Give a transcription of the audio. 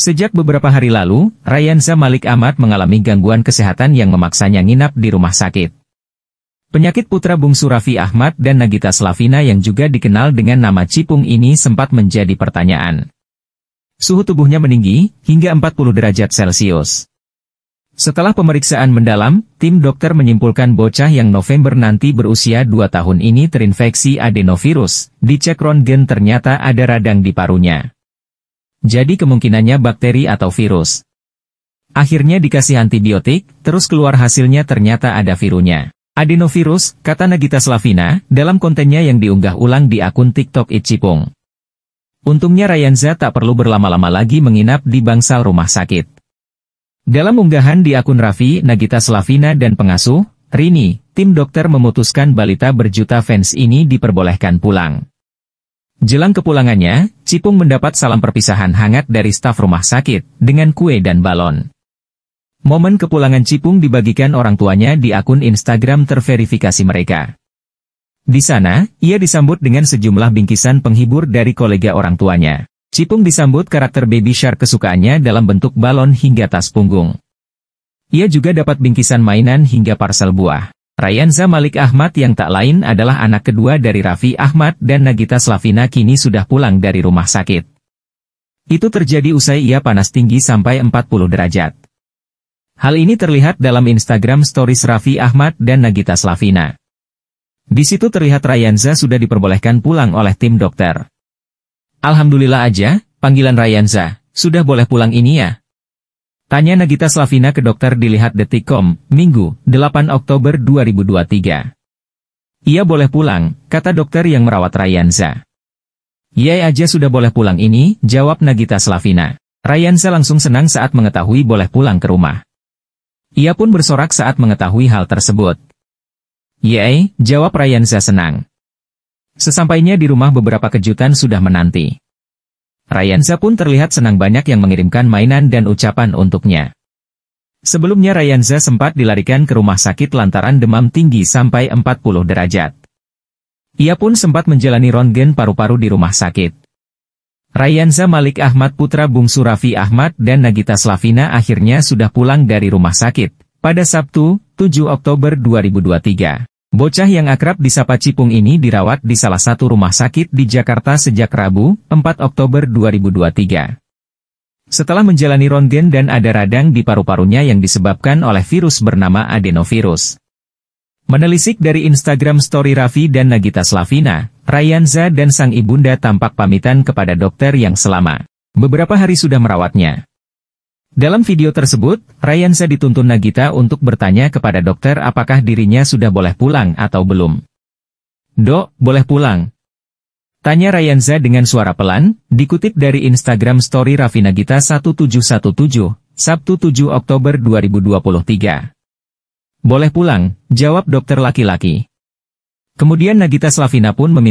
Sejak beberapa hari lalu, Ryanza Malik Ahmad mengalami gangguan kesehatan yang memaksanya nginap di rumah sakit. Penyakit putra Bung Surafi Ahmad dan Nagita Slavina yang juga dikenal dengan nama Cipung ini sempat menjadi pertanyaan. Suhu tubuhnya meninggi, hingga 40 derajat Celcius. Setelah pemeriksaan mendalam, tim dokter menyimpulkan bocah yang November nanti berusia 2 tahun ini terinfeksi adenovirus. Dicek rontgen ternyata ada radang di parunya. Jadi kemungkinannya bakteri atau virus. Akhirnya dikasih antibiotik, terus keluar hasilnya ternyata ada virunya. Adenovirus, kata Nagita Slavina, dalam kontennya yang diunggah ulang di akun TikTok Icipung. Untungnya Rayanza tak perlu berlama-lama lagi menginap di bangsal rumah sakit. Dalam unggahan di akun Raffi, Nagita Slavina dan pengasuh, Rini, tim dokter memutuskan balita berjuta fans ini diperbolehkan pulang. Jelang kepulangannya, Cipung mendapat salam perpisahan hangat dari staf rumah sakit, dengan kue dan balon. Momen kepulangan Cipung dibagikan orang tuanya di akun Instagram terverifikasi mereka. Di sana, ia disambut dengan sejumlah bingkisan penghibur dari kolega orang tuanya. Cipung disambut karakter baby shark kesukaannya dalam bentuk balon hingga tas punggung. Ia juga dapat bingkisan mainan hingga parsel buah. Rayanza Malik Ahmad yang tak lain adalah anak kedua dari Raffi Ahmad dan Nagita Slavina kini sudah pulang dari rumah sakit. Itu terjadi usai ia panas tinggi sampai 40 derajat. Hal ini terlihat dalam Instagram stories Raffi Ahmad dan Nagita Slavina. Di situ terlihat Rayanza sudah diperbolehkan pulang oleh tim dokter. Alhamdulillah aja, panggilan Rayanza, sudah boleh pulang ini ya, Tanya Nagita Slavina ke dokter dilihat Detikom, Minggu, 8 Oktober 2023. Ia boleh pulang, kata dokter yang merawat Rayanza. Iya aja sudah boleh pulang ini, jawab Nagita Slavina. Rayanza langsung senang saat mengetahui boleh pulang ke rumah. Ia pun bersorak saat mengetahui hal tersebut. Yeay, jawab Rayanza senang. Sesampainya di rumah beberapa kejutan sudah menanti. Ryanza pun terlihat senang banyak yang mengirimkan mainan dan ucapan untuknya. Sebelumnya Ryanza sempat dilarikan ke rumah sakit lantaran demam tinggi sampai 40 derajat. Ia pun sempat menjalani rontgen paru-paru di rumah sakit. Ryanza Malik Ahmad putra bungsu Raffi Ahmad dan Nagita Slavina akhirnya sudah pulang dari rumah sakit, pada Sabtu, 7 Oktober 2023. Bocah yang akrab disapa Cipung ini dirawat di salah satu rumah sakit di Jakarta sejak Rabu, 4 Oktober 2023. Setelah menjalani rontgen dan ada radang di paru-parunya yang disebabkan oleh virus bernama adenovirus. Menelisik dari Instagram story Raffi dan Nagita Slavina, Ryanza dan sang ibunda tampak pamitan kepada dokter yang selama beberapa hari sudah merawatnya. Dalam video tersebut, Ryansa dituntun Nagita untuk bertanya kepada dokter apakah dirinya sudah boleh pulang atau belum. Dok, boleh pulang. Tanya Ryanza dengan suara pelan, dikutip dari Instagram story Raffi Nagita 1717, Sabtu 7 Oktober 2023. Boleh pulang, jawab dokter laki-laki. Kemudian Nagita Slavina pun meminta